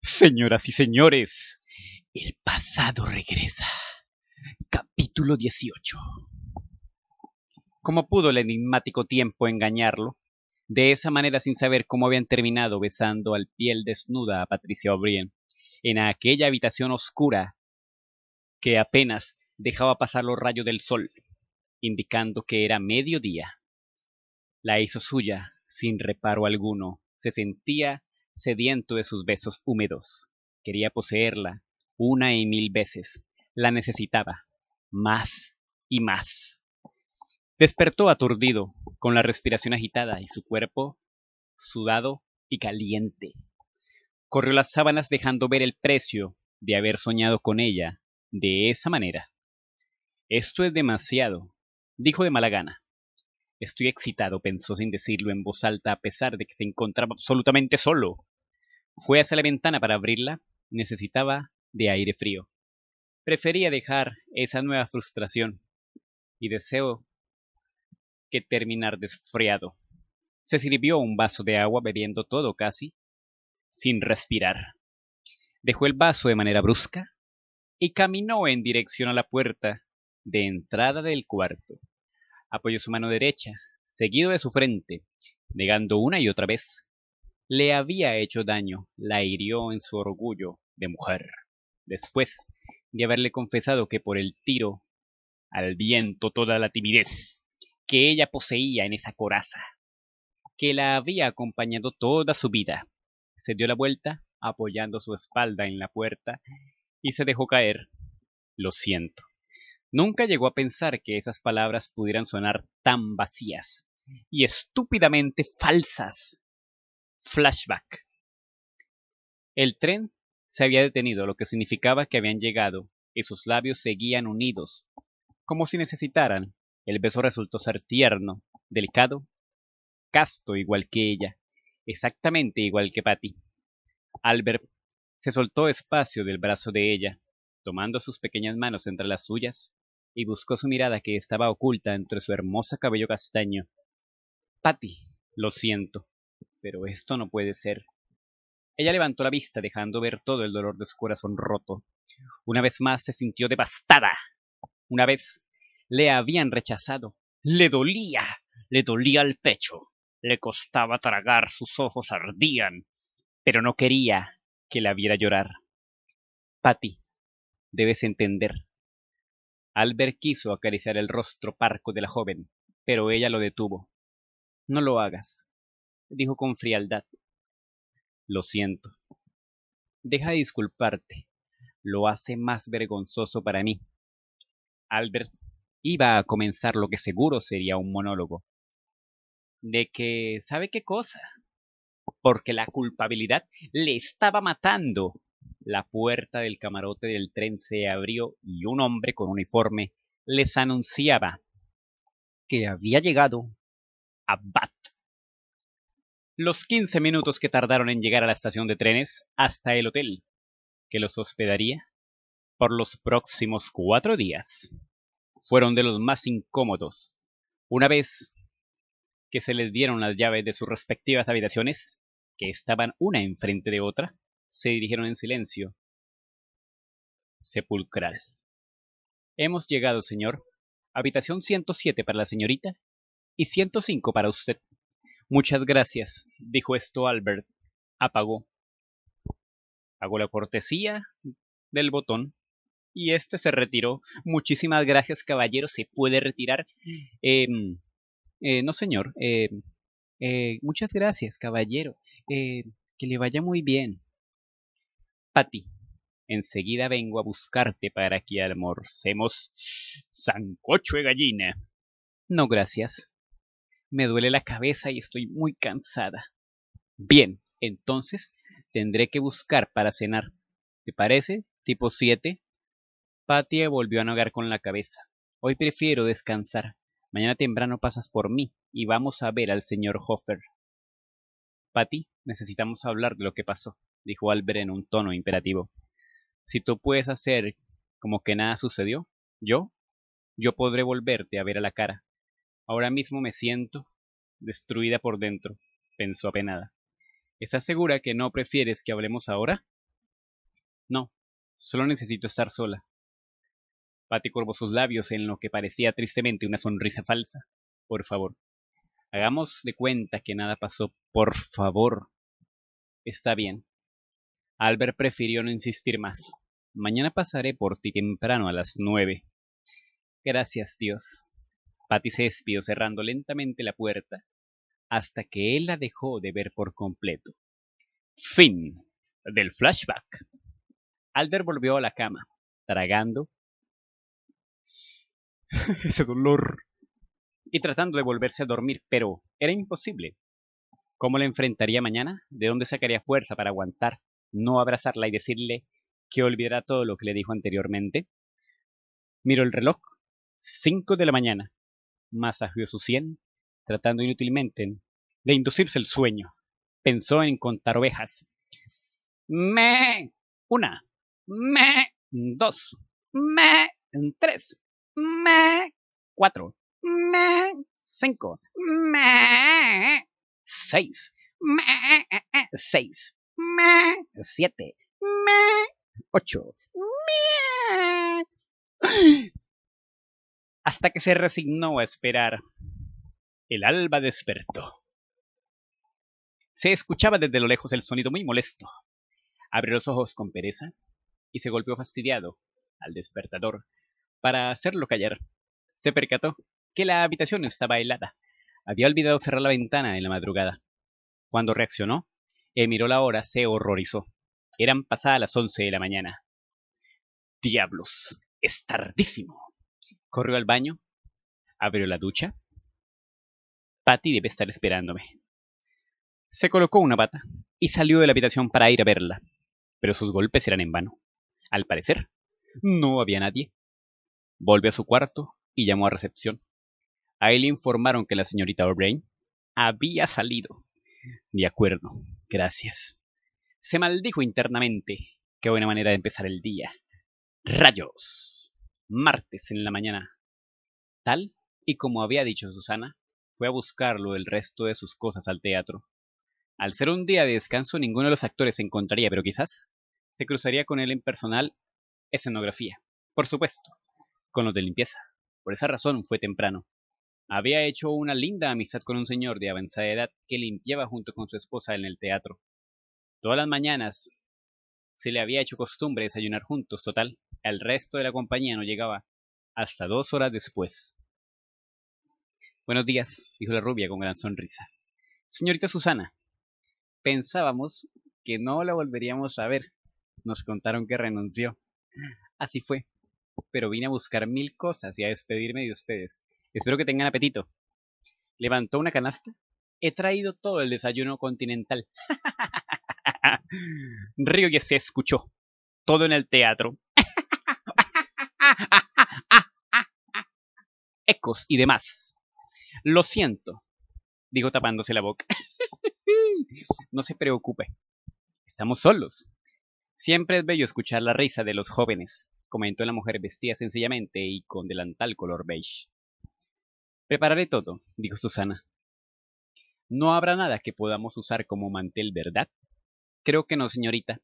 Señoras y señores, el pasado regresa. Capítulo 18. ¿Cómo pudo el enigmático tiempo engañarlo? De esa manera sin saber cómo habían terminado besando al piel desnuda a Patricia O'Brien, en aquella habitación oscura que apenas dejaba pasar los rayos del sol, indicando que era mediodía. La hizo suya sin reparo alguno. Se sentía sediento de sus besos húmedos. Quería poseerla una y mil veces. La necesitaba. Más y más. Despertó aturdido, con la respiración agitada y su cuerpo sudado y caliente. Corrió las sábanas dejando ver el precio de haber soñado con ella de esa manera. Esto es demasiado, dijo de mala gana. Estoy excitado, pensó sin decirlo en voz alta a pesar de que se encontraba absolutamente solo. Fue hacia la ventana para abrirla. Necesitaba de aire frío. Prefería dejar esa nueva frustración y deseo que terminar desfriado. Se sirvió un vaso de agua bebiendo todo casi, sin respirar. Dejó el vaso de manera brusca y caminó en dirección a la puerta de entrada del cuarto. Apoyó su mano derecha, seguido de su frente, negando una y otra vez le había hecho daño, la hirió en su orgullo de mujer. Después de haberle confesado que por el tiro al viento toda la timidez que ella poseía en esa coraza, que la había acompañado toda su vida, se dio la vuelta apoyando su espalda en la puerta y se dejó caer. Lo siento. Nunca llegó a pensar que esas palabras pudieran sonar tan vacías y estúpidamente falsas Flashback. El tren se había detenido, lo que significaba que habían llegado, y sus labios seguían unidos, como si necesitaran. El beso resultó ser tierno, delicado, casto igual que ella, exactamente igual que Patty. Albert se soltó espacio del brazo de ella, tomando sus pequeñas manos entre las suyas, y buscó su mirada que estaba oculta entre su hermoso cabello castaño. Patty, lo siento, pero esto no puede ser. Ella levantó la vista dejando ver todo el dolor de su corazón roto. Una vez más se sintió devastada. Una vez le habían rechazado. Le dolía. Le dolía el pecho. Le costaba tragar, sus ojos ardían. Pero no quería que la viera llorar. Patty, debes entender. Albert quiso acariciar el rostro parco de la joven, pero ella lo detuvo. No lo hagas dijo con frialdad. Lo siento. Deja de disculparte. Lo hace más vergonzoso para mí. Albert iba a comenzar lo que seguro sería un monólogo. De que, ¿sabe qué cosa? Porque la culpabilidad le estaba matando. La puerta del camarote del tren se abrió y un hombre con uniforme les anunciaba que había llegado a Bat los quince minutos que tardaron en llegar a la estación de trenes hasta el hotel, que los hospedaría por los próximos cuatro días, fueron de los más incómodos. Una vez que se les dieron las llaves de sus respectivas habitaciones, que estaban una enfrente de otra, se dirigieron en silencio sepulcral. Hemos llegado, señor. Habitación 107 para la señorita y 105 para usted. Muchas gracias, dijo esto Albert. Apagó. Hago la cortesía del botón y este se retiró. Muchísimas gracias, caballero. Se puede retirar. Em, eh, no, señor. Em, eh, muchas gracias, caballero. Em, que le vaya muy bien. «Pati, enseguida vengo a buscarte para que almorcemos sancocho de gallina. No, gracias me duele la cabeza y estoy muy cansada. Bien, entonces tendré que buscar para cenar. ¿Te parece? Tipo siete? Patia volvió a nogar con la cabeza. Hoy prefiero descansar. Mañana temprano pasas por mí y vamos a ver al señor Hoffer. Patty, necesitamos hablar de lo que pasó, dijo Albert en un tono imperativo. Si tú puedes hacer como que nada sucedió, yo, yo podré volverte a ver a la cara. Ahora mismo me siento destruida por dentro, pensó apenada. ¿Estás segura que no prefieres que hablemos ahora? No, solo necesito estar sola. Patty curvó sus labios en lo que parecía tristemente una sonrisa falsa. Por favor. Hagamos de cuenta que nada pasó. Por favor. Está bien. Albert prefirió no insistir más. Mañana pasaré por ti temprano a las nueve. Gracias, Dios. Patty se despidió cerrando lentamente la puerta hasta que él la dejó de ver por completo. Fin del flashback. Alder volvió a la cama, tragando ese dolor y tratando de volverse a dormir, pero era imposible. ¿Cómo la enfrentaría mañana? ¿De dónde sacaría fuerza para aguantar, no abrazarla y decirle que olvidará todo lo que le dijo anteriormente? Miró el reloj, Cinco de la mañana masajeó su cien, tratando inútilmente de inducirse el sueño. Pensó en contar ovejas. Me, una, me, dos, me, tres, me, cuatro, me, cinco, me, seis, me, seis, me, siete, me, ocho, me hasta que se resignó a esperar. El alba despertó. Se escuchaba desde lo lejos el sonido muy molesto. Abrió los ojos con pereza y se golpeó fastidiado al despertador para hacerlo callar. Se percató que la habitación estaba helada. Había olvidado cerrar la ventana en la madrugada. Cuando reaccionó y eh, miró la hora, se horrorizó. Eran pasadas las once de la mañana. Diablos, es tardísimo. Corrió al baño, abrió la ducha. Patty debe estar esperándome. Se colocó una bata y salió de la habitación para ir a verla, pero sus golpes eran en vano. Al parecer, no había nadie. Volvió a su cuarto y llamó a recepción. Ahí le informaron que la señorita O'Brien había salido. De acuerdo, gracias. Se maldijo internamente. Qué buena manera de empezar el día. Rayos martes en la mañana. Tal y como había dicho Susana, fue a buscarlo el resto de sus cosas al teatro. Al ser un día de descanso, ninguno de los actores se encontraría, pero quizás se cruzaría con él en personal escenografía. Por supuesto, con los de limpieza. Por esa razón fue temprano. Había hecho una linda amistad con un señor de avanzada edad que limpiaba junto con su esposa en el teatro. Todas las mañanas se le había hecho costumbre desayunar juntos, total, al resto de la compañía no llegaba hasta dos horas después. Buenos días, dijo la rubia con gran sonrisa. Señorita Susana, pensábamos que no la volveríamos a ver. Nos contaron que renunció. Así fue. Pero vine a buscar mil cosas y a despedirme de ustedes. Espero que tengan apetito. Levantó una canasta. He traído todo el desayuno continental. Río y se escuchó. Todo en el teatro. Ecos y demás. Lo siento, dijo tapándose la boca. no se preocupe. Estamos solos. Siempre es bello escuchar la risa de los jóvenes, comentó la mujer vestida sencillamente y con delantal color beige. Prepararé todo, dijo Susana. No habrá nada que podamos usar como mantel, ¿verdad? Creo que no, señorita.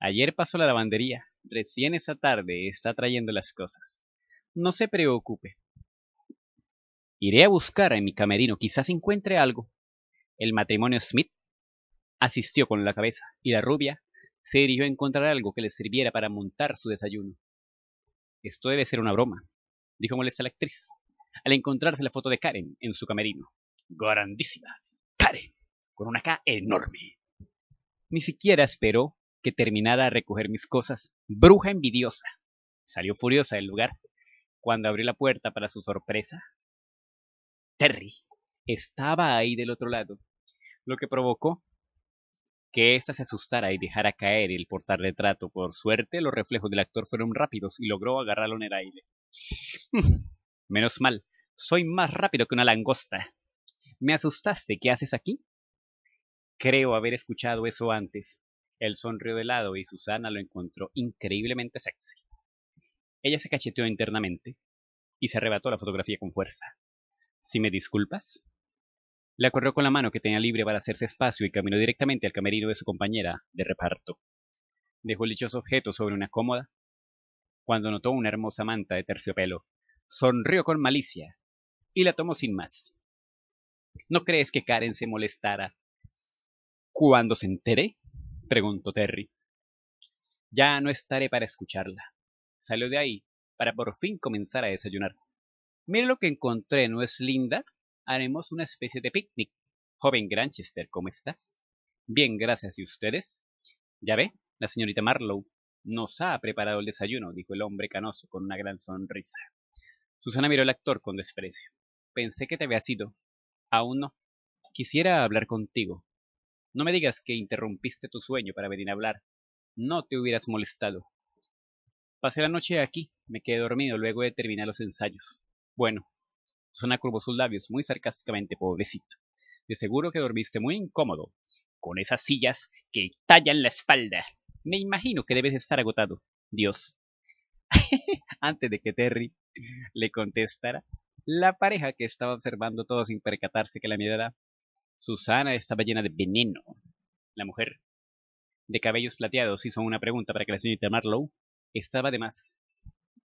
Ayer pasó la lavandería. Recién esa tarde está trayendo las cosas. No se preocupe. Iré a buscar en mi camerino. Quizás encuentre algo. El matrimonio Smith asistió con la cabeza y la rubia se dirigió a encontrar algo que le sirviera para montar su desayuno. Esto debe ser una broma, dijo molesta la actriz, al encontrarse la foto de Karen en su camerino. Grandísima. Karen, con una K enorme. Ni siquiera esperó que terminara a recoger mis cosas. Bruja envidiosa. Salió furiosa del lugar. Cuando abrió la puerta, para su sorpresa, Terry estaba ahí del otro lado, lo que provocó que ésta se asustara y dejara caer el portarretrato. Por suerte, los reflejos del actor fueron rápidos y logró agarrarlo en el aire. Menos mal, soy más rápido que una langosta. Me asustaste, ¿qué haces aquí? Creo haber escuchado eso antes. El sonrió de lado y Susana lo encontró increíblemente sexy. Ella se cacheteó internamente y se arrebató la fotografía con fuerza. Si me disculpas. La corrió con la mano que tenía libre para hacerse espacio y caminó directamente al camerino de su compañera de reparto. Dejó el dichoso objeto sobre una cómoda cuando notó una hermosa manta de terciopelo. Sonrió con malicia y la tomó sin más. ¿No crees que Karen se molestara ¿Cuándo se entere, preguntó Terry. Ya no estaré para escucharla. Salió de ahí para por fin comenzar a desayunar. Mire lo que encontré, ¿no es linda? Haremos una especie de picnic. Joven Granchester, ¿cómo estás? Bien, gracias. ¿Y ustedes? Ya ve, la señorita Marlowe nos ha preparado el desayuno, dijo el hombre canoso con una gran sonrisa. Susana miró al actor con desprecio. Pensé que te había sido. Aún no. Quisiera hablar contigo. No me digas que interrumpiste tu sueño para venir a hablar. No te hubieras molestado. Pasé la noche aquí, me quedé dormido luego de terminar los ensayos. Bueno, Zona curvó sus labios muy sarcásticamente, pobrecito. De seguro que dormiste muy incómodo, con esas sillas que tallan la espalda. Me imagino que debes estar agotado. Dios. Antes de que Terry le contestara, la pareja que estaba observando todo sin percatarse que la miraba, Susana estaba llena de veneno. La mujer, de cabellos plateados, hizo una pregunta para que la señorita Marlowe estaba de más.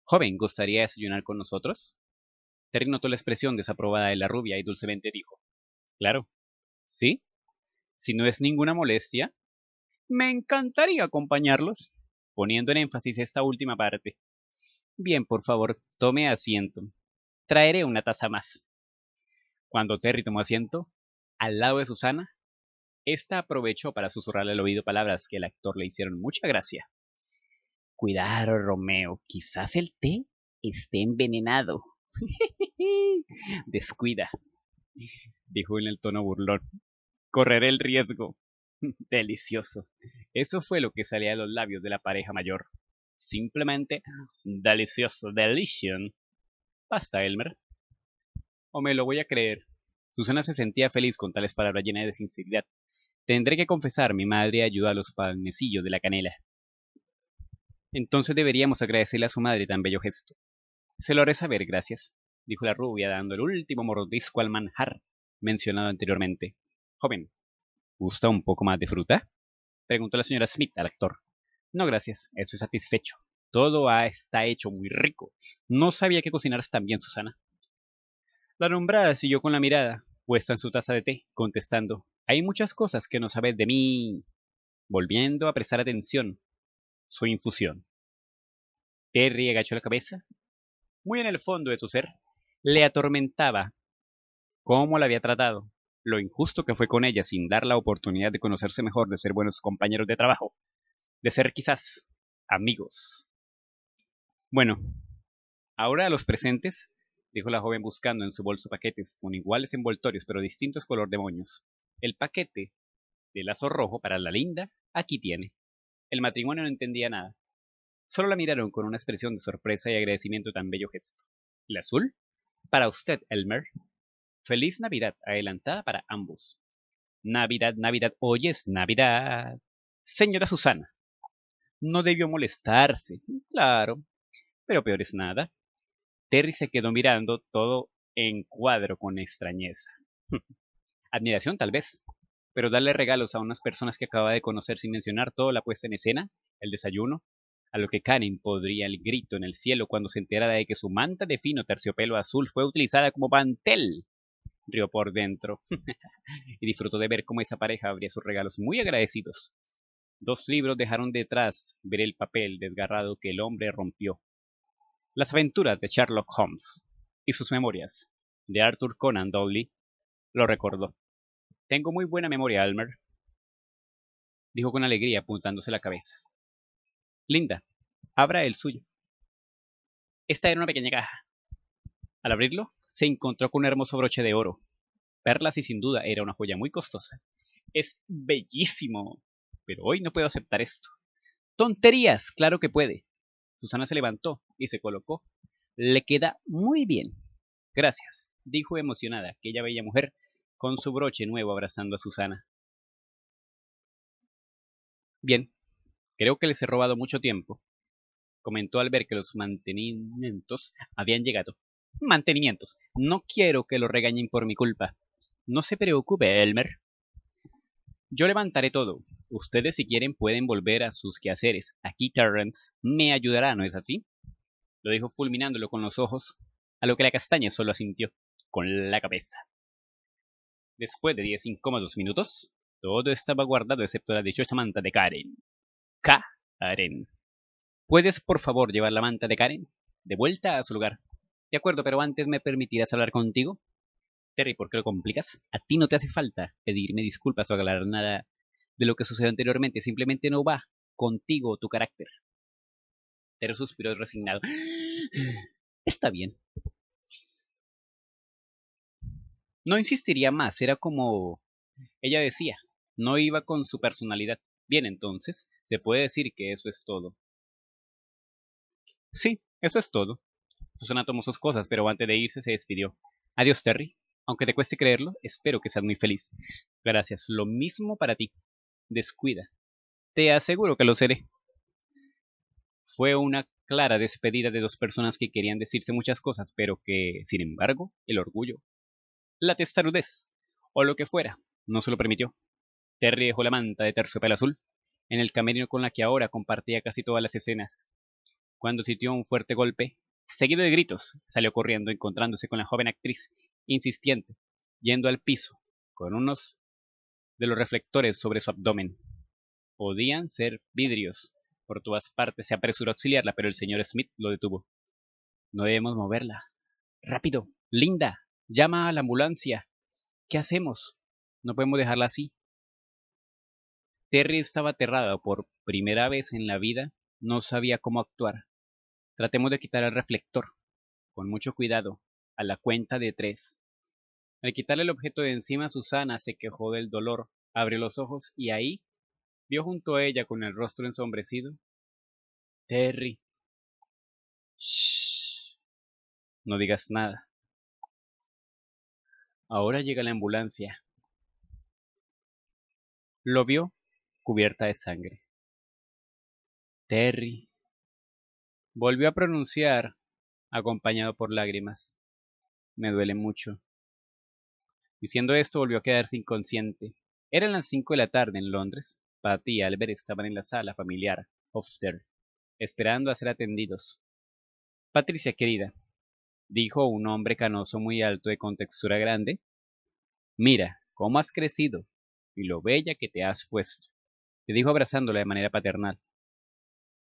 Joven, ¿gustaría desayunar con nosotros? Terry notó la expresión desaprobada de la rubia y dulcemente dijo. Claro. ¿Sí? Si no es ninguna molestia. Me encantaría acompañarlos. Poniendo en énfasis esta última parte. Bien, por favor, tome asiento. Traeré una taza más. Cuando Terry tomó asiento, al lado de Susana, esta aprovechó para susurrarle al oído palabras que el actor le hicieron mucha gracia. Cuidado, Romeo, quizás el té esté envenenado. Descuida, dijo en el tono burlón. Correré el riesgo. Delicioso. Eso fue lo que salía de los labios de la pareja mayor. Simplemente delicioso, delición. Basta, Elmer. O me lo voy a creer, Susana se sentía feliz con tales palabras llenas de sinceridad. Tendré que confesar, mi madre ayuda a los palmecillos de la canela. Entonces deberíamos agradecerle a su madre tan bello gesto. Se lo haré saber, gracias, dijo la rubia, dando el último mordisco al manjar mencionado anteriormente. Joven, ¿gusta un poco más de fruta? preguntó la señora Smith al actor. No, gracias, estoy satisfecho. Todo está hecho muy rico. No sabía que cocinaras tan bien, Susana. La nombrada siguió con la mirada, puesta en su taza de té, contestando, Hay muchas cosas que no sabes de mí. Volviendo a prestar atención. Su infusión. Terry agachó la cabeza. Muy en el fondo de su ser, le atormentaba cómo la había tratado, lo injusto que fue con ella sin dar la oportunidad de conocerse mejor, de ser buenos compañeros de trabajo, de ser quizás amigos. Bueno, ahora a los presentes dijo la joven buscando en su bolso paquetes con iguales envoltorios pero distintos color demonios. El paquete de lazo rojo para la linda, aquí tiene. El matrimonio no entendía nada. Solo la miraron con una expresión de sorpresa y agradecimiento tan bello gesto. ¿El azul? Para usted, Elmer. Feliz Navidad adelantada para ambos. Navidad, Navidad, hoy es Navidad. Señora Susana. No debió molestarse, claro. Pero peor es nada. Terry se quedó mirando todo en cuadro con extrañeza. Hmm. Admiración tal vez, pero darle regalos a unas personas que acaba de conocer sin mencionar toda la puesta en escena, el desayuno, a lo que Karen podría el grito en el cielo cuando se enterara de que su manta de fino terciopelo azul fue utilizada como mantel. Rió por dentro y disfrutó de ver cómo esa pareja abría sus regalos muy agradecidos. Dos libros dejaron detrás ver el papel desgarrado que el hombre rompió. Las aventuras de Sherlock Holmes y sus memorias de Arthur Conan Doyle lo recordó. Tengo muy buena memoria, Almer, dijo con alegría apuntándose la cabeza. Linda, abra el suyo. Esta era una pequeña caja. Al abrirlo, se encontró con un hermoso broche de oro, perlas y sin duda era una joya muy costosa. Es bellísimo, pero hoy no puedo aceptar esto. Tonterías, claro que puede. Susana se levantó y se colocó. Le queda muy bien. Gracias, dijo emocionada aquella bella mujer con su broche nuevo abrazando a Susana. Bien, creo que les he robado mucho tiempo, comentó al ver que los mantenimientos habían llegado. Mantenimientos. No quiero que lo regañen por mi culpa. No se preocupe, Elmer. Yo levantaré todo, Ustedes si quieren pueden volver a sus quehaceres. Aquí Terrence me ayudará, ¿no es así? Lo dijo fulminándolo con los ojos, a lo que la castaña solo asintió con la cabeza. Después de diez incómodos minutos, todo estaba guardado excepto la dichosa manta de Karen. Karen. ¿Puedes por favor llevar la manta de Karen? De vuelta a su lugar. De acuerdo, pero antes me permitirás hablar contigo. Terry, ¿por qué lo complicas? A ti no te hace falta pedirme disculpas o aclarar nada de lo que sucedió anteriormente. Simplemente no va contigo tu carácter. Terry suspiró resignado. Está bien. No insistiría más, era como ella decía, no iba con su personalidad. Bien, entonces, se puede decir que eso es todo. Sí, eso es todo. Susana tomó sus cosas, pero antes de irse se despidió. Adiós, Terry. Aunque te cueste creerlo, espero que seas muy feliz. Gracias. Lo mismo para ti descuida. Te aseguro que lo seré. Fue una clara despedida de dos personas que querían decirse muchas cosas, pero que, sin embargo, el orgullo, la testarudez, o lo que fuera, no se lo permitió. Terry dejó la manta de terciopelo azul en el camerino con la que ahora compartía casi todas las escenas. Cuando sintió un fuerte golpe, seguido de gritos, salió corriendo encontrándose con la joven actriz, insistiente, yendo al piso, con unos de los reflectores sobre su abdomen. Podían ser vidrios. Por todas partes se apresuró a auxiliarla, pero el señor Smith lo detuvo. No debemos moverla. Rápido. Linda. Llama a la ambulancia. ¿Qué hacemos? No podemos dejarla así. Terry estaba aterrada por primera vez en la vida. No sabía cómo actuar. Tratemos de quitar el reflector. Con mucho cuidado. A la cuenta de tres. Al quitarle el objeto de encima, Susana se quejó del dolor, abrió los ojos y ahí vio junto a ella con el rostro ensombrecido. Terry. Shh. No digas nada. Ahora llega la ambulancia. Lo vio cubierta de sangre. Terry. Volvió a pronunciar, acompañado por lágrimas. Me duele mucho. Diciendo esto, volvió a quedarse inconsciente. Eran las cinco de la tarde en Londres. Patty y Albert estaban en la sala familiar, Ofster, esperando a ser atendidos. Patricia, querida, dijo un hombre canoso muy alto de textura grande, mira, cómo has crecido y lo bella que te has puesto, le dijo abrazándola de manera paternal.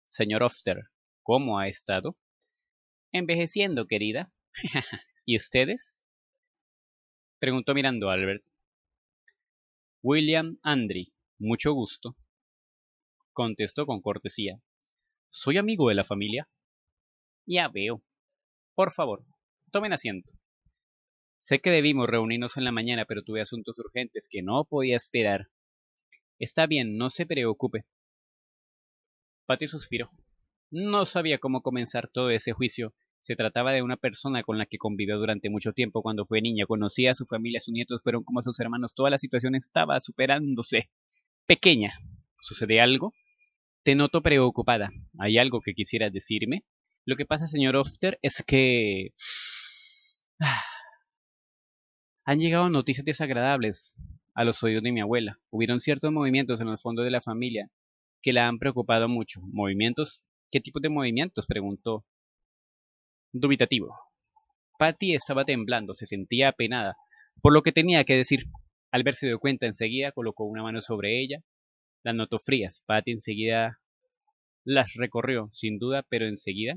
Señor Ofster, ¿cómo ha estado? Envejeciendo, querida. ¿Y ustedes? preguntó mirando a Albert. William Andry, mucho gusto, contestó con cortesía. ¿Soy amigo de la familia? Ya veo. Por favor, tomen asiento. Sé que debimos reunirnos en la mañana, pero tuve asuntos urgentes que no podía esperar. Está bien, no se preocupe. Patty suspiró. No sabía cómo comenzar todo ese juicio se trataba de una persona con la que convivió durante mucho tiempo cuando fue niña, conocía a su familia, sus nietos fueron como a sus hermanos, toda la situación estaba superándose. Pequeña. ¿Sucede algo? Te noto preocupada. ¿Hay algo que quisieras decirme? Lo que pasa, señor Ofter, es que... Han llegado noticias desagradables a los oídos de mi abuela. Hubieron ciertos movimientos en el fondo de la familia que la han preocupado mucho. ¿Movimientos? ¿Qué tipo de movimientos? preguntó dubitativo. Patty estaba temblando, se sentía apenada por lo que tenía que decir. Al verse de cuenta enseguida, colocó una mano sobre ella, las notó frías. Patty enseguida las recorrió, sin duda, pero enseguida,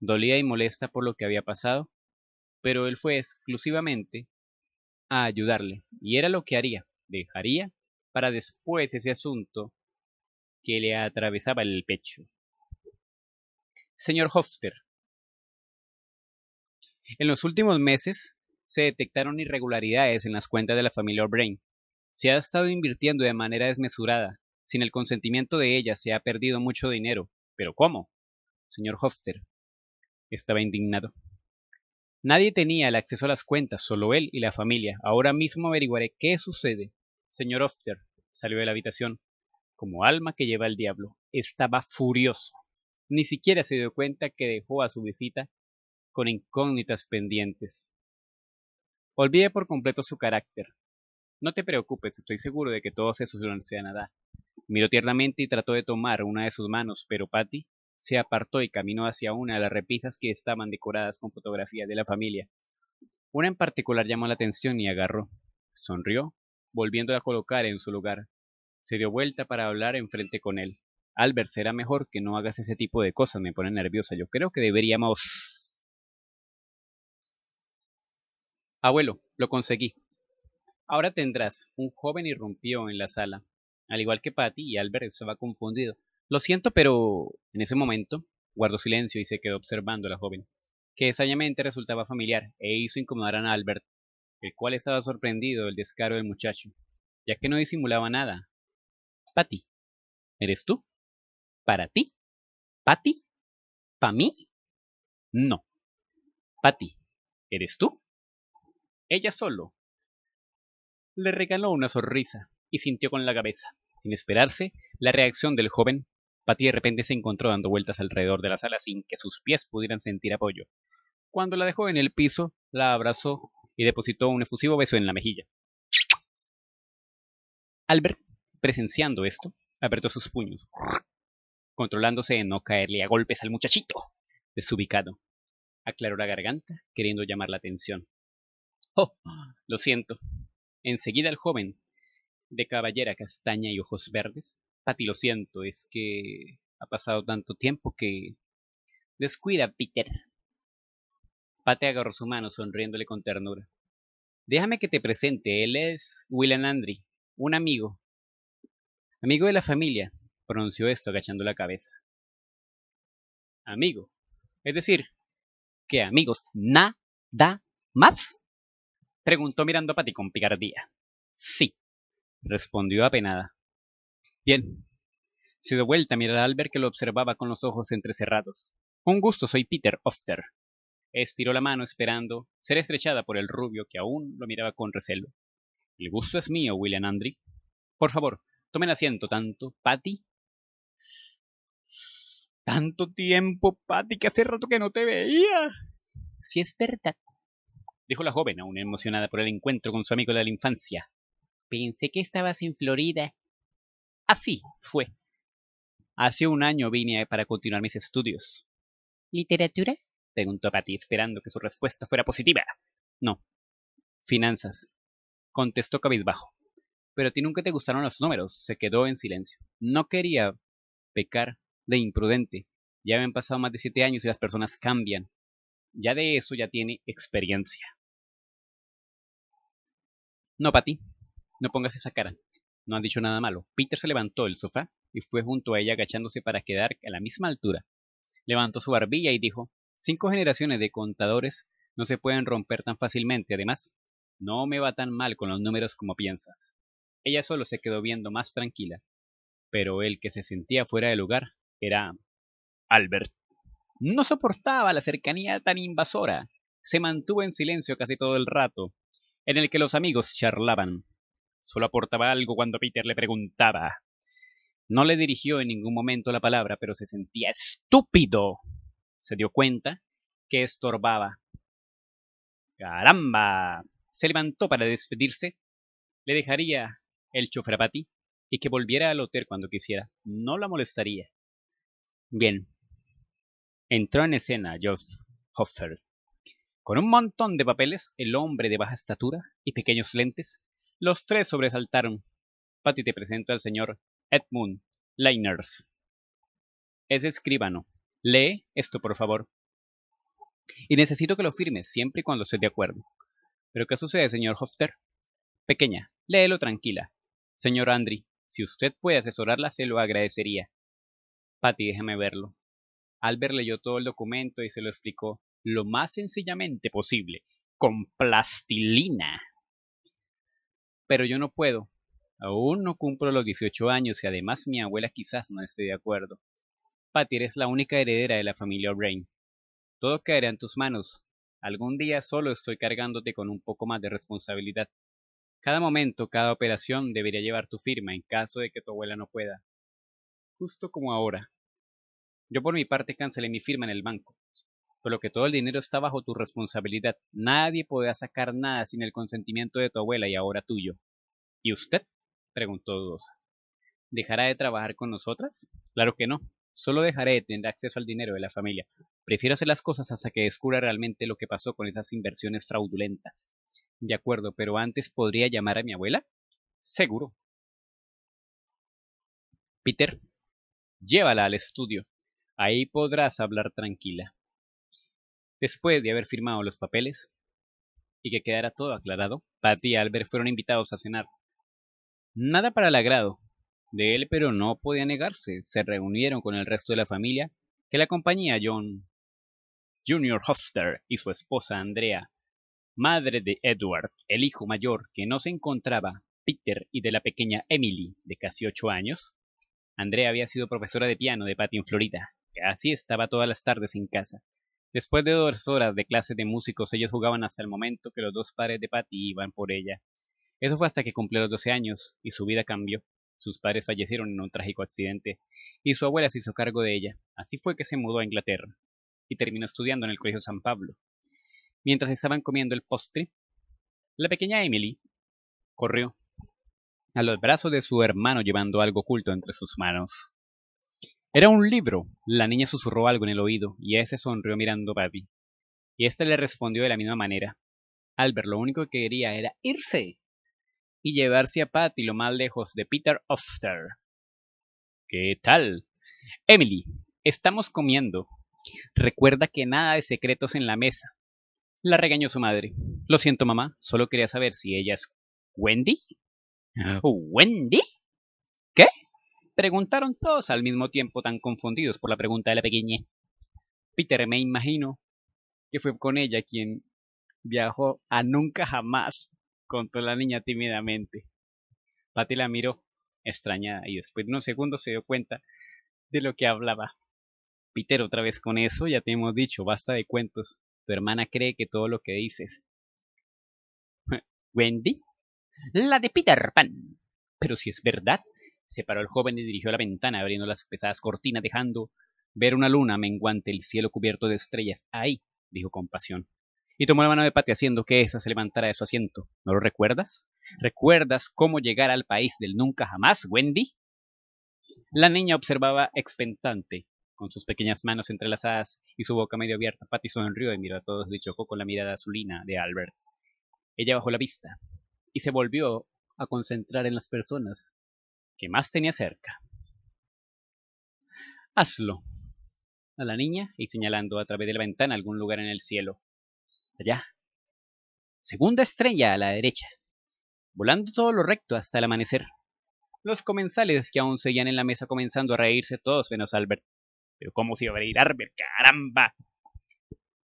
dolida y molesta por lo que había pasado, pero él fue exclusivamente a ayudarle, y era lo que haría, dejaría para después ese asunto que le atravesaba el pecho. Señor Hofster, en los últimos meses se detectaron irregularidades en las cuentas de la familia O'Brien. Se ha estado invirtiendo de manera desmesurada. Sin el consentimiento de ella se ha perdido mucho dinero. ¿Pero cómo? Señor Hofster estaba indignado. Nadie tenía el acceso a las cuentas, solo él y la familia. Ahora mismo averiguaré qué sucede. Señor Hofster salió de la habitación. Como alma que lleva el diablo, estaba furioso. Ni siquiera se dio cuenta que dejó a su visita con incógnitas pendientes. Olvide por completo su carácter. No te preocupes, estoy seguro de que todo se nada. Miró tiernamente y trató de tomar una de sus manos, pero Patty se apartó y caminó hacia una de las repisas que estaban decoradas con fotografías de la familia. Una en particular llamó la atención y agarró. Sonrió, volviendo a colocar en su lugar. Se dio vuelta para hablar enfrente con él. Albert, será mejor que no hagas ese tipo de cosas, me pone nerviosa. Yo creo que deberíamos... Abuelo, lo conseguí. Ahora tendrás. Un joven irrumpió en la sala. Al igual que Patty y Albert estaba confundido. Lo siento, pero. En ese momento, guardó silencio y se quedó observando a la joven, que extrañamente resultaba familiar, e hizo incomodar a Albert, el cual estaba sorprendido del descaro del muchacho, ya que no disimulaba nada. Patty, ¿eres tú? ¿Para ti? ¿Patty? ¿Para mí? No. Patty, ¿eres tú? ella solo. Le regaló una sonrisa y sintió con la cabeza. Sin esperarse, la reacción del joven, Patty de repente se encontró dando vueltas alrededor de la sala sin que sus pies pudieran sentir apoyo. Cuando la dejó en el piso, la abrazó y depositó un efusivo beso en la mejilla. Albert, presenciando esto, apretó sus puños, controlándose de no caerle a golpes al muchachito desubicado. Aclaró la garganta, queriendo llamar la atención, Oh, lo siento. Enseguida el joven, de caballera castaña y ojos verdes. Pati, lo siento, es que ha pasado tanto tiempo que... Descuida, Peter. Pate agarró su mano, sonriéndole con ternura. Déjame que te presente, él es William Andry, un amigo. Amigo de la familia, pronunció esto agachando la cabeza. Amigo. Es decir, que amigos, nada más. Preguntó mirando a Patty con picardía. Sí, respondió apenada. Bien. Se dio vuelta a mirar a Albert que lo observaba con los ojos entrecerrados. Un gusto soy Peter Ofter. Estiró la mano esperando ser estrechada por el rubio que aún lo miraba con recelo. El gusto es mío, William Andry. Por favor, tomen asiento tanto, Patty. Tanto tiempo, Patty, que hace rato que no te veía. Si es verdad, dijo la joven, aún emocionada por el encuentro con su amigo de la infancia. Pensé que estabas en Florida. Así fue. Hace un año vine para continuar mis estudios. ¿Literatura? preguntó Patty, esperando que su respuesta fuera positiva. No. Finanzas, contestó cabizbajo. Pero a ti nunca te gustaron los números. Se quedó en silencio. No quería pecar de imprudente. Ya habían pasado más de siete años y las personas cambian. Ya de eso ya tiene experiencia. No, pati, no pongas esa cara. No han dicho nada malo. Peter se levantó del sofá y fue junto a ella agachándose para quedar a la misma altura. Levantó su barbilla y dijo, cinco generaciones de contadores no se pueden romper tan fácilmente. Además, no me va tan mal con los números como piensas. Ella solo se quedó viendo más tranquila. Pero el que se sentía fuera de lugar era Albert. No soportaba la cercanía tan invasora. Se mantuvo en silencio casi todo el rato, en el que los amigos charlaban. Solo aportaba algo cuando Peter le preguntaba. No le dirigió en ningún momento la palabra, pero se sentía estúpido. Se dio cuenta que estorbaba. ¡Caramba! Se levantó para despedirse. Le dejaría el a Patty y que volviera al hotel cuando quisiera. No la molestaría. Bien. Entró en escena Josh Hoffer. Con un montón de papeles, el hombre de baja estatura y pequeños lentes, los tres sobresaltaron. Patty te presento al señor Edmund Liners. Es escribano. Lee esto, por favor. Y necesito que lo firme siempre y cuando esté de acuerdo. ¿Pero qué sucede, señor Hofter? Pequeña, léelo tranquila. Señor Andry, si usted puede asesorarla, se lo agradecería. Patty, déjeme verlo. Albert leyó todo el documento y se lo explicó lo más sencillamente posible con plastilina. Pero yo no puedo. Aún no cumplo los 18 años y además mi abuela quizás no esté de acuerdo. Patty, eres la única heredera de la familia Brain. Todo caerá en tus manos. Algún día solo estoy cargándote con un poco más de responsabilidad. Cada momento, cada operación debería llevar tu firma en caso de que tu abuela no pueda. Justo como ahora. Yo por mi parte cancelé mi firma en el banco por lo que todo el dinero está bajo tu responsabilidad. Nadie podrá sacar nada sin el consentimiento de tu abuela y ahora tuyo. ¿Y usted? preguntó dudosa. ¿Dejará de trabajar con nosotras? Claro que no. Solo dejaré de tener acceso al dinero de la familia. Prefiero hacer las cosas hasta que descubra realmente lo que pasó con esas inversiones fraudulentas. De acuerdo, pero antes podría llamar a mi abuela. Seguro. Peter, llévala al estudio. Ahí podrás hablar tranquila. Después de haber firmado los papeles y que quedara todo aclarado, Patty y Albert fueron invitados a cenar. Nada para el agrado de él, pero no podía negarse. Se reunieron con el resto de la familia que la compañía John Junior Hofster y su esposa Andrea, madre de Edward, el hijo mayor que no se encontraba, Peter y de la pequeña Emily, de casi ocho años. Andrea había sido profesora de piano de Patty en Florida. así estaba todas las tardes en casa, Después de dos horas de clase de músicos, ellos jugaban hasta el momento que los dos padres de Patty iban por ella. Eso fue hasta que cumplió los 12 años y su vida cambió. Sus padres fallecieron en un trágico accidente y su abuela se hizo cargo de ella. Así fue que se mudó a Inglaterra y terminó estudiando en el Colegio San Pablo. Mientras estaban comiendo el postre, la pequeña Emily corrió a los brazos de su hermano llevando algo oculto entre sus manos. Era un libro. La niña susurró algo en el oído, y a ese sonrió mirando a Papi. Y este le respondió de la misma manera. Albert lo único que quería era irse y llevarse a Patty lo más lejos de Peter Ofter. ¿Qué tal? Emily, estamos comiendo. Recuerda que nada de secretos en la mesa. La regañó su madre. Lo siento, mamá, solo quería saber si ella es Wendy. Ah. ¿Wendy? Preguntaron todos al mismo tiempo, tan confundidos por la pregunta de la pequeña Peter me imagino que fue con ella quien viajó a nunca jamás, contó la niña tímidamente. Patty la miró, extrañada, y después de unos segundos se dio cuenta de lo que hablaba. Peter, otra vez con eso, ya te hemos dicho, basta de cuentos. Tu hermana cree que todo lo que dices. ¿Wendy? La de Peter Pan. Pero si es verdad, se paró el joven y dirigió la ventana, abriendo las pesadas cortinas, dejando ver una luna menguante, el cielo cubierto de estrellas. Ahí, dijo con pasión. Y tomó la mano de Patty haciendo que ésta se levantara de su asiento. ¿No lo recuerdas? ¿Recuerdas cómo llegar al país del nunca jamás, Wendy? La niña observaba expectante, con sus pequeñas manos entrelazadas y su boca medio abierta. Patty sonrió y miró a todos y chocó con la mirada azulina de Albert. Ella bajó la vista y se volvió a concentrar en las personas que más tenía cerca. Hazlo, a la niña y señalando a través de la ventana algún lugar en el cielo. Allá. Segunda estrella a la derecha. Volando todo lo recto hasta el amanecer. Los comensales que aún seguían en la mesa comenzando a reírse todos menos Albert. Pero ¿cómo se iba a reír Albert? ¡Caramba!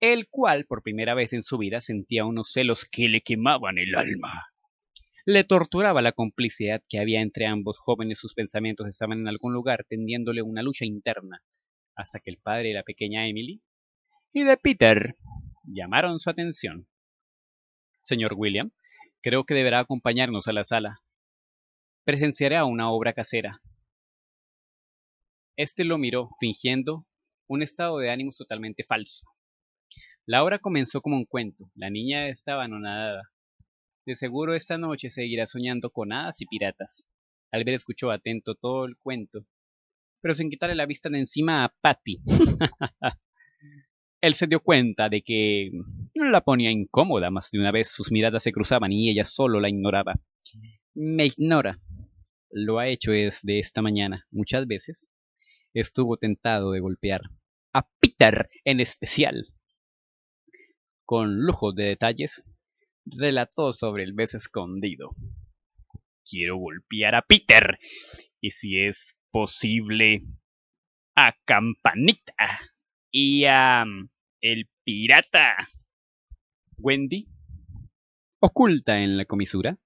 El cual, por primera vez en su vida, sentía unos celos que le quemaban el alma. Le torturaba la complicidad que había entre ambos jóvenes, sus pensamientos estaban en algún lugar tendiéndole una lucha interna, hasta que el padre de la pequeña Emily y de Peter llamaron su atención. Señor William, creo que deberá acompañarnos a la sala. Presenciará una obra casera. Este lo miró, fingiendo un estado de ánimos totalmente falso. La obra comenzó como un cuento. La niña estaba anonadada. De seguro esta noche seguirá soñando con hadas y piratas. Albert escuchó atento todo el cuento, pero sin quitarle la vista de encima a Patty. Él se dio cuenta de que no la ponía incómoda, más de una vez sus miradas se cruzaban y ella solo la ignoraba. Me ignora. Lo ha hecho desde esta mañana, muchas veces. Estuvo tentado de golpear a Peter en especial. Con lujo de detalles, relató sobre el beso escondido. Quiero golpear a Peter y si es posible a Campanita y a mm, el pirata. Wendy, oculta en la comisura,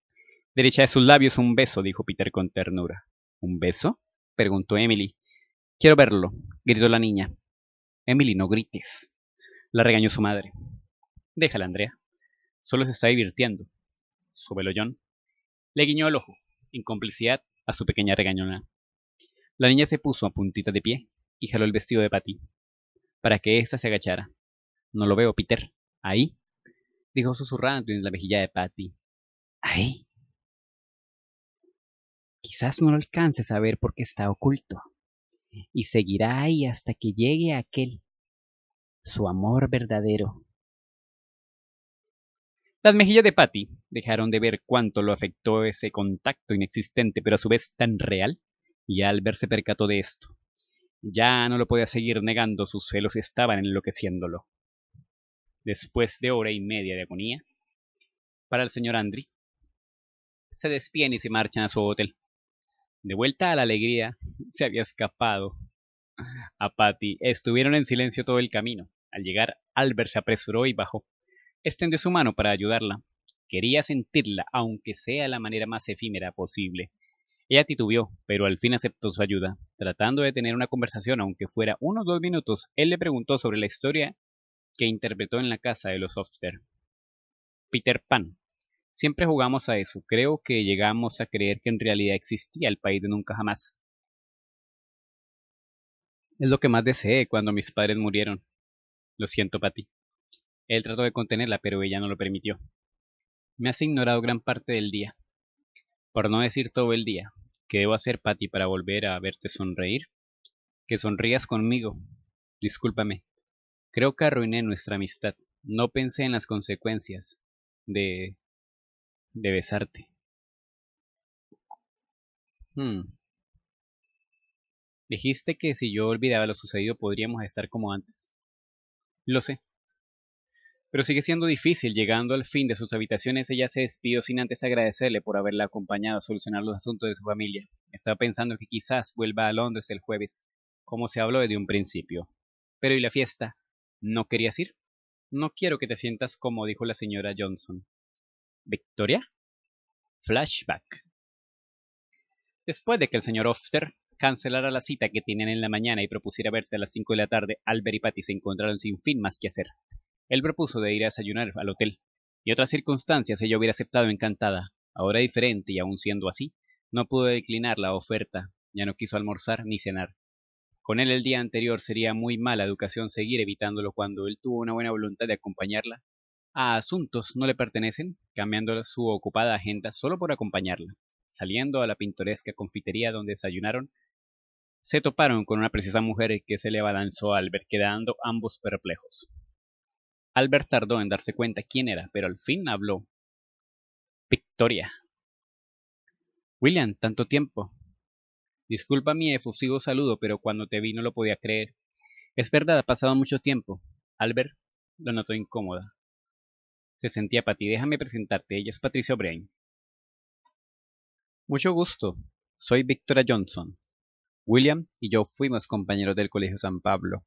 derecha de sus labios un beso, dijo Peter con ternura. ¿Un beso? preguntó Emily. Quiero verlo, gritó la niña. Emily, no grites. La regañó su madre. Déjala, Andrea. Solo se está divirtiendo. Su velollón le guiñó el ojo, en complicidad a su pequeña regañona. La niña se puso a puntita de pie y jaló el vestido de Patty, para que ésta se agachara. No lo veo, Peter. Ahí, dijo susurrando en la mejilla de Patty. Ahí. Quizás no lo alcances a ver porque está oculto. Y seguirá ahí hasta que llegue aquel, su amor verdadero. Las mejillas de Patty dejaron de ver cuánto lo afectó ese contacto inexistente, pero a su vez tan real, y Albert se percató de esto. Ya no lo podía seguir negando, sus celos estaban enloqueciéndolo. Después de hora y media de agonía, para el señor Andri, se despiden y se marchan a su hotel. De vuelta a la alegría, se había escapado a Patty. Estuvieron en silencio todo el camino. Al llegar, Albert se apresuró y bajó. Extendió su mano para ayudarla. Quería sentirla, aunque sea la manera más efímera posible. Ella titubeó, pero al fin aceptó su ayuda. Tratando de tener una conversación, aunque fuera unos dos minutos, él le preguntó sobre la historia que interpretó en la casa de los Softer. Peter Pan. Siempre jugamos a eso. Creo que llegamos a creer que en realidad existía el país de nunca jamás. Es lo que más deseé cuando mis padres murieron. Lo siento, Patty. Él trató de contenerla, pero ella no lo permitió. Me has ignorado gran parte del día. Por no decir todo el día. ¿Qué debo hacer, Patty, para volver a verte sonreír? Que sonrías conmigo. Discúlpame. Creo que arruiné nuestra amistad. No pensé en las consecuencias de... de besarte. Hmm. Dijiste que si yo olvidaba lo sucedido podríamos estar como antes. Lo sé pero sigue siendo difícil. Llegando al fin de sus habitaciones, ella se despidió sin antes agradecerle por haberla acompañado a solucionar los asuntos de su familia. Estaba pensando que quizás vuelva a Londres el jueves, como se habló desde un principio. Pero ¿y la fiesta? ¿No querías ir? No quiero que te sientas como dijo la señora Johnson. ¿Victoria? Flashback. Después de que el señor Ofter cancelara la cita que tenían en la mañana y propusiera verse a las cinco de la tarde, Albert y Patty se encontraron sin fin más que hacer. Él propuso de ir a desayunar al hotel, y otras circunstancias ella hubiera aceptado encantada. Ahora diferente y aún siendo así, no pudo declinar la oferta, ya no quiso almorzar ni cenar. Con él el día anterior sería muy mala educación seguir evitándolo cuando él tuvo una buena voluntad de acompañarla a asuntos no le pertenecen, cambiando su ocupada agenda solo por acompañarla. Saliendo a la pintoresca confitería donde desayunaron, se toparon con una preciosa mujer que se le abalanzó al ver quedando ambos perplejos. Albert tardó en darse cuenta quién era, pero al fin habló. Victoria. William, tanto tiempo. Disculpa mi efusivo saludo, pero cuando te vi no lo podía creer. Es verdad, ha pasado mucho tiempo. Albert lo notó incómoda. Se sentía ti. Déjame presentarte. Ella es Patricia O'Brien. Mucho gusto. Soy Victoria Johnson. William y yo fuimos compañeros del Colegio San Pablo.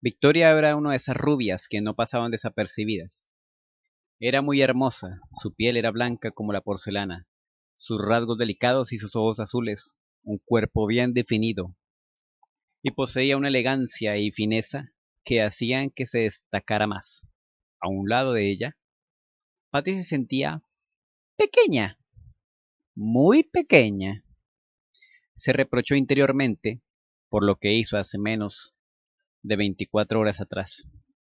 Victoria era una de esas rubias que no pasaban desapercibidas. Era muy hermosa, su piel era blanca como la porcelana, sus rasgos delicados y sus ojos azules, un cuerpo bien definido, y poseía una elegancia y fineza que hacían que se destacara más. A un lado de ella, Patty se sentía pequeña, muy pequeña. Se reprochó interiormente por lo que hizo hace menos de 24 horas atrás.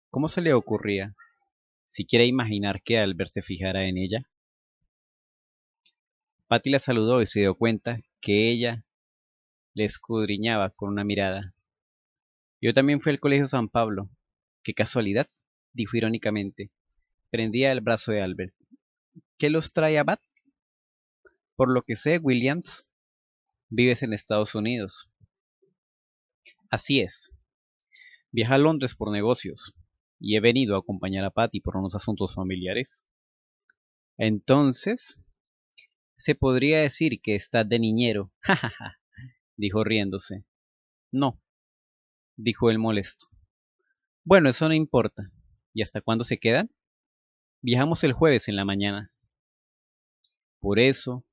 ¿Cómo se le ocurría si quiere imaginar que Albert se fijara en ella? Patty la saludó y se dio cuenta que ella le escudriñaba con una mirada. Yo también fui al colegio San Pablo. ¡Qué casualidad! dijo irónicamente. Prendía el brazo de Albert. ¿Qué los trae a Bat? Por lo que sé, Williams, vives en Estados Unidos. Así es, Viaja a Londres por negocios y he venido a acompañar a Patty por unos asuntos familiares. Entonces, se podría decir que está de niñero, jajaja, dijo riéndose. No, dijo él molesto. Bueno, eso no importa. ¿Y hasta cuándo se quedan? Viajamos el jueves en la mañana. Por eso,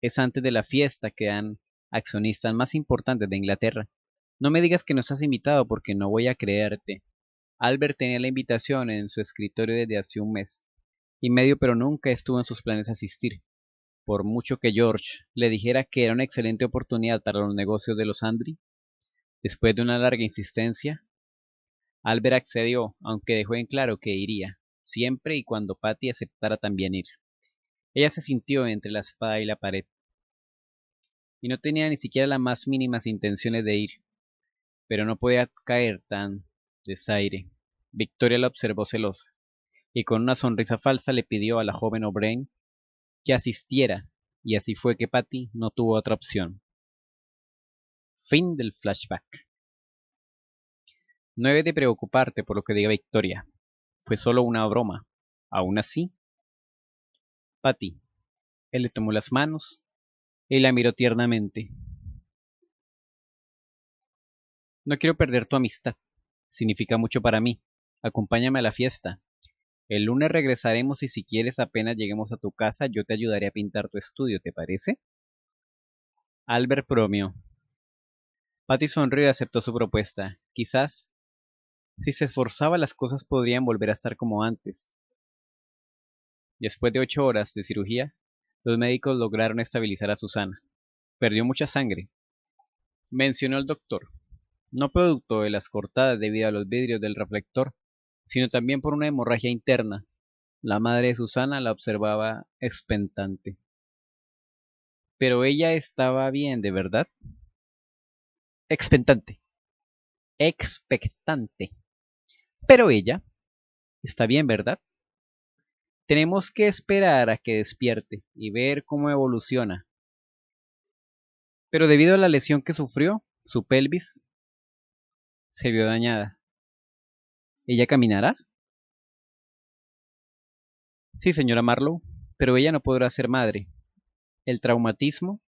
es antes de la fiesta que dan accionistas más importantes de Inglaterra. No me digas que nos has invitado porque no voy a creerte. Albert tenía la invitación en su escritorio desde hace un mes y medio, pero nunca estuvo en sus planes asistir. Por mucho que George le dijera que era una excelente oportunidad para los negocios de los Andri, después de una larga insistencia, Albert accedió, aunque dejó en claro que iría, siempre y cuando Patty aceptara también ir. Ella se sintió entre la espada y la pared, y no tenía ni siquiera las más mínimas intenciones de ir, pero no podía caer tan desaire. Victoria la observó celosa, y con una sonrisa falsa le pidió a la joven O'Brien que asistiera, y así fue que Patty no tuvo otra opción. Fin del flashback. No he de preocuparte por lo que diga Victoria. Fue solo una broma. Aún así. Patty. Él le tomó las manos y la miró tiernamente. No quiero perder tu amistad. Significa mucho para mí. Acompáñame a la fiesta. El lunes regresaremos y si quieres apenas lleguemos a tu casa yo te ayudaré a pintar tu estudio, ¿te parece? Albert Promio. Patty sonrió y aceptó su propuesta. Quizás, si se esforzaba, las cosas podrían volver a estar como antes. Después de ocho horas de cirugía, los médicos lograron estabilizar a Susana. Perdió mucha sangre. Mencionó el doctor, no producto de las cortadas debido a los vidrios del reflector, sino también por una hemorragia interna. La madre de Susana la observaba expectante. Pero ella estaba bien, ¿de verdad? Expectante. Expectante. Pero ella está bien, ¿verdad? Tenemos que esperar a que despierte y ver cómo evoluciona. Pero debido a la lesión que sufrió, su pelvis se vio dañada. ¿Ella caminará? Sí, señora Marlowe, pero ella no podrá ser madre. El traumatismo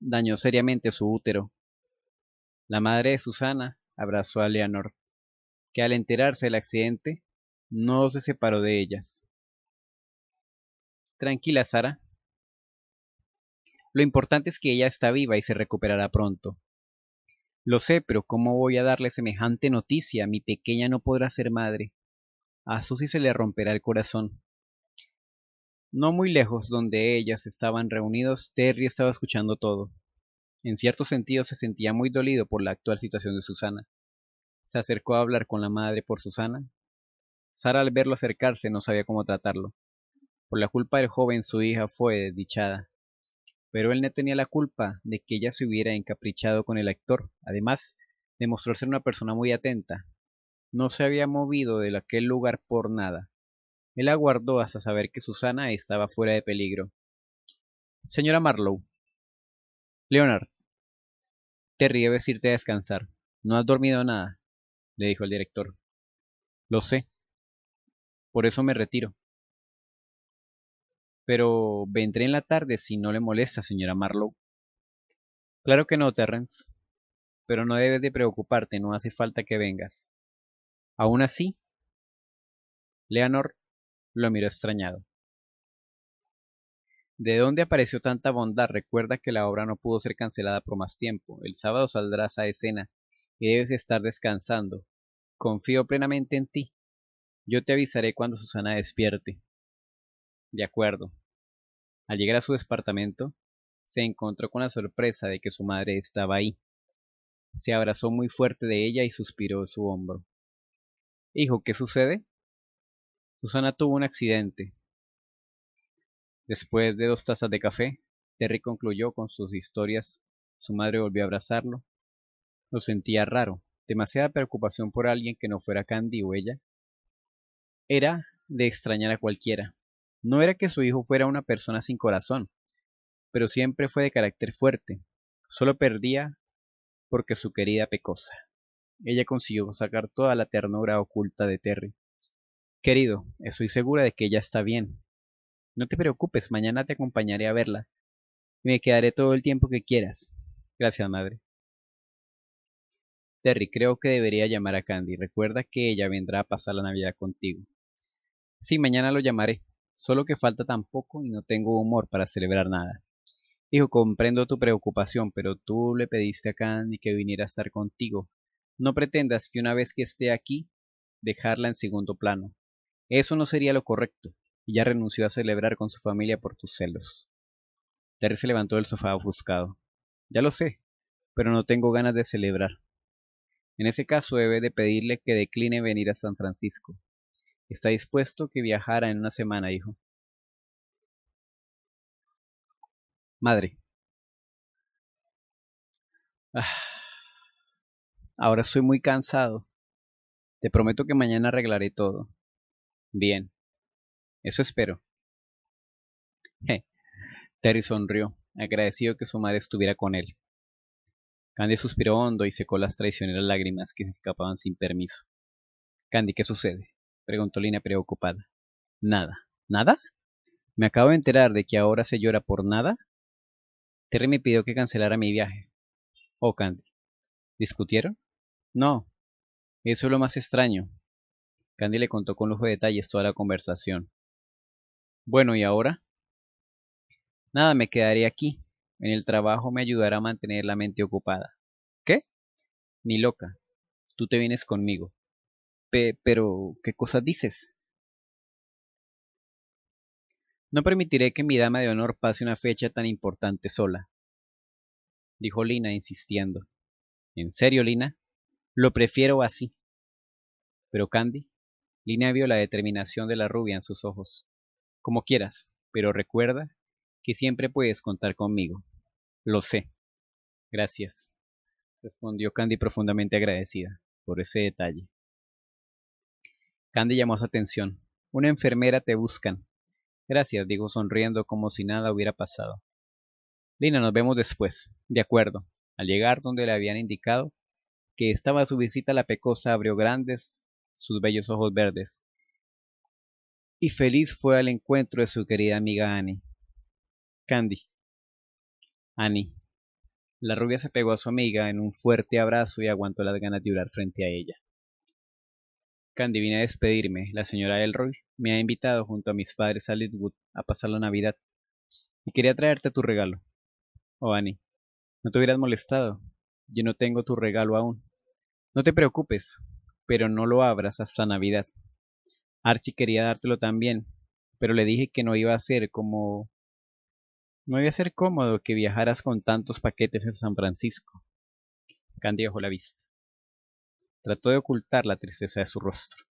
dañó seriamente su útero. La madre de Susana abrazó a Leonor, que al enterarse del accidente no se separó de ellas. Tranquila, Sara. Lo importante es que ella está viva y se recuperará pronto. Lo sé, pero ¿cómo voy a darle semejante noticia? Mi pequeña no podrá ser madre. A Susy se le romperá el corazón. No muy lejos donde ellas estaban reunidos, Terry estaba escuchando todo. En cierto sentido se sentía muy dolido por la actual situación de Susana. Se acercó a hablar con la madre por Susana. Sara al verlo acercarse no sabía cómo tratarlo. Por la culpa del joven su hija fue desdichada pero él no tenía la culpa de que ella se hubiera encaprichado con el actor. Además, demostró ser una persona muy atenta. No se había movido de aquel lugar por nada. Él aguardó hasta saber que Susana estaba fuera de peligro. Señora Marlowe. Leonard. te ríes irte a descansar. No has dormido nada, le dijo el director. Lo sé. Por eso me retiro. Pero vendré en la tarde si no le molesta, señora Marlowe. Claro que no, Terrence. Pero no debes de preocuparte, no hace falta que vengas. Aún así, Leonor lo miró extrañado. ¿De dónde apareció tanta bondad? Recuerda que la obra no pudo ser cancelada por más tiempo. El sábado saldrás a escena y debes estar descansando. Confío plenamente en ti. Yo te avisaré cuando Susana despierte. De acuerdo. Al llegar a su departamento, se encontró con la sorpresa de que su madre estaba ahí. Se abrazó muy fuerte de ella y suspiró su hombro. Hijo, ¿qué sucede? Susana tuvo un accidente. Después de dos tazas de café, Terry concluyó con sus historias. Su madre volvió a abrazarlo. Lo sentía raro, demasiada preocupación por alguien que no fuera Candy o ella. Era de extrañar a cualquiera. No era que su hijo fuera una persona sin corazón, pero siempre fue de carácter fuerte. Solo perdía porque su querida pecosa. Ella consiguió sacar toda la ternura oculta de Terry. Querido, estoy segura de que ella está bien. No te preocupes, mañana te acompañaré a verla. Me quedaré todo el tiempo que quieras. Gracias, madre. Terry, creo que debería llamar a Candy. Recuerda que ella vendrá a pasar la Navidad contigo. Sí, mañana lo llamaré solo que falta tampoco y no tengo humor para celebrar nada. Hijo, comprendo tu preocupación, pero tú le pediste a Candy que viniera a estar contigo. No pretendas que una vez que esté aquí, dejarla en segundo plano. Eso no sería lo correcto. y ya renunció a celebrar con su familia por tus celos. Terry se levantó del sofá ofuscado. Ya lo sé, pero no tengo ganas de celebrar. En ese caso debe de pedirle que decline venir a San Francisco. Está dispuesto que viajara en una semana, hijo. Madre. Ah, ahora estoy muy cansado. Te prometo que mañana arreglaré todo. Bien. Eso espero. Terry sonrió, agradecido que su madre estuviera con él. Candy suspiró hondo y secó las traicioneras lágrimas que se escapaban sin permiso. Candy, ¿qué sucede? preguntó Lina preocupada. Nada. ¿Nada? ¿Me acabo de enterar de que ahora se llora por nada? Terry me pidió que cancelara mi viaje. Oh, Candy. ¿Discutieron? No. Eso es lo más extraño. Candy le contó con lujo de detalles toda la conversación. Bueno, ¿y ahora? Nada, me quedaré aquí. En el trabajo me ayudará a mantener la mente ocupada. ¿Qué? Ni loca. Tú te vienes conmigo pero, ¿qué cosas dices? No permitiré que mi dama de honor pase una fecha tan importante sola, dijo Lina insistiendo. ¿En serio, Lina? Lo prefiero así. Pero Candy, Lina vio la determinación de la rubia en sus ojos. Como quieras, pero recuerda que siempre puedes contar conmigo. Lo sé. Gracias, respondió Candy profundamente agradecida por ese detalle. Candy llamó su atención. Una enfermera te buscan. Gracias, dijo sonriendo como si nada hubiera pasado. Lina, nos vemos después. De acuerdo. Al llegar donde le habían indicado que estaba su visita, la pecosa abrió grandes sus bellos ojos verdes. Y feliz fue al encuentro de su querida amiga Annie. Candy. Annie. La rubia se pegó a su amiga en un fuerte abrazo y aguantó las ganas de llorar frente a ella. Candy, vine a despedirme. La señora Elroy me ha invitado junto a mis padres a Lidwood a pasar la Navidad. Y quería traerte tu regalo. Oh, Annie, no te hubieras molestado. Yo no tengo tu regalo aún. No te preocupes, pero no lo abras hasta Navidad. Archie quería dártelo también, pero le dije que no iba a ser como... No iba a ser cómodo que viajaras con tantos paquetes en San Francisco. Candy bajó la vista. Trató de ocultar la tristeza de su rostro.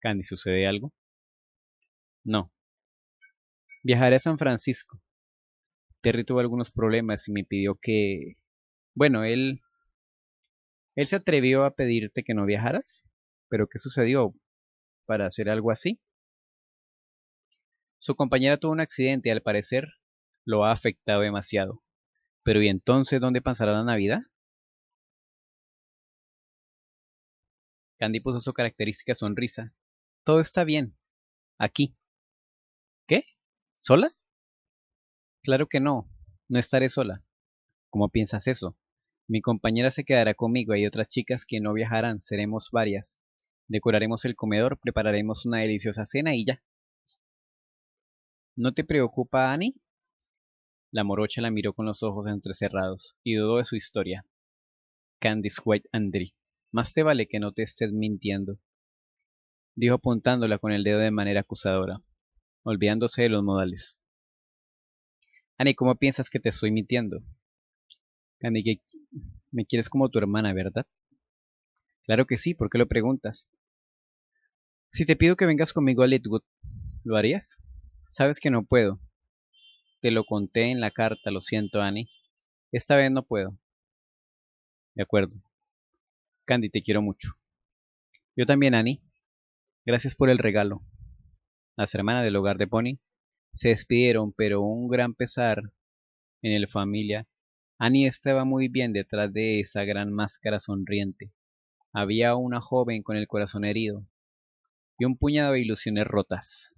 Candy, ¿sucede algo? No. Viajaré a San Francisco. Terry tuvo algunos problemas y me pidió que... Bueno, él... Él se atrevió a pedirte que no viajaras. Pero ¿qué sucedió para hacer algo así? Su compañera tuvo un accidente y al parecer lo ha afectado demasiado. Pero ¿y entonces dónde pasará la Navidad? Candy puso su característica sonrisa. Todo está bien. Aquí. ¿Qué? ¿Sola? Claro que no. No estaré sola. ¿Cómo piensas eso? Mi compañera se quedará conmigo. Hay otras chicas que no viajarán. Seremos varias. Decoraremos el comedor, prepararemos una deliciosa cena y ya. ¿No te preocupa, Annie? La morocha la miró con los ojos entrecerrados y dudó de su historia. Candice White Andre. Más te vale que no te estés mintiendo, dijo apuntándola con el dedo de manera acusadora, olvidándose de los modales. Annie, ¿cómo piensas que te estoy mintiendo? Annie, me quieres como tu hermana, ¿verdad? Claro que sí, ¿por qué lo preguntas? Si te pido que vengas conmigo a Litwood, ¿lo harías? Sabes que no puedo. Te lo conté en la carta, lo siento, Annie. Esta vez no puedo. De acuerdo. Candy, te quiero mucho. Yo también, Annie. Gracias por el regalo. Las hermanas del hogar de Pony se despidieron, pero un gran pesar en la familia. Annie estaba muy bien detrás de esa gran máscara sonriente. Había una joven con el corazón herido y un puñado de ilusiones rotas.